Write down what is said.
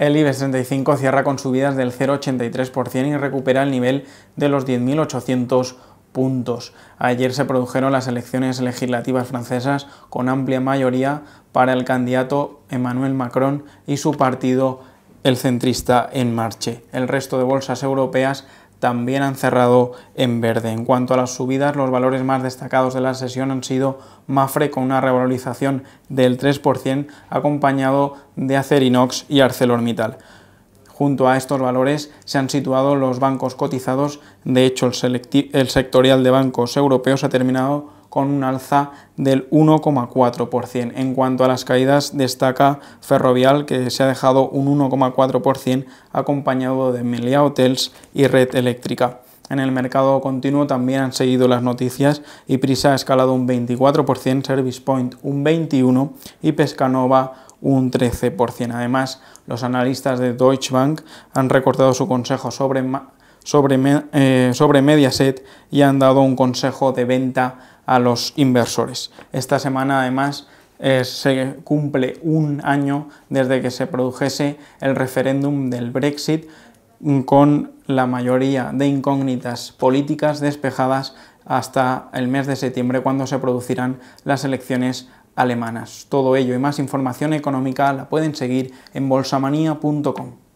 El IBEX 35 cierra con subidas del 0,83% y recupera el nivel de los 10.800 puntos. Ayer se produjeron las elecciones legislativas francesas con amplia mayoría para el candidato Emmanuel Macron y su partido el centrista en marche. El resto de bolsas europeas también han cerrado en verde. En cuanto a las subidas, los valores más destacados de la sesión han sido Mafre con una revalorización del 3% acompañado de Acerinox y ArcelorMittal. Junto a estos valores se han situado los bancos cotizados, de hecho el, el sectorial de bancos europeos ha terminado con un alza del 1,4%. En cuanto a las caídas, destaca Ferrovial, que se ha dejado un 1,4% acompañado de Melia Hotels y Red Eléctrica. En el mercado continuo también han seguido las noticias y Prisa ha escalado un 24%, Service Point un 21% y Pescanova un 13%. Además, los analistas de Deutsche Bank han recortado su consejo sobre, sobre, eh, sobre Mediaset y han dado un consejo de venta a los inversores. Esta semana además se cumple un año desde que se produjese el referéndum del Brexit con la mayoría de incógnitas políticas despejadas hasta el mes de septiembre cuando se producirán las elecciones alemanas. Todo ello y más información económica la pueden seguir en bolsamanía.com.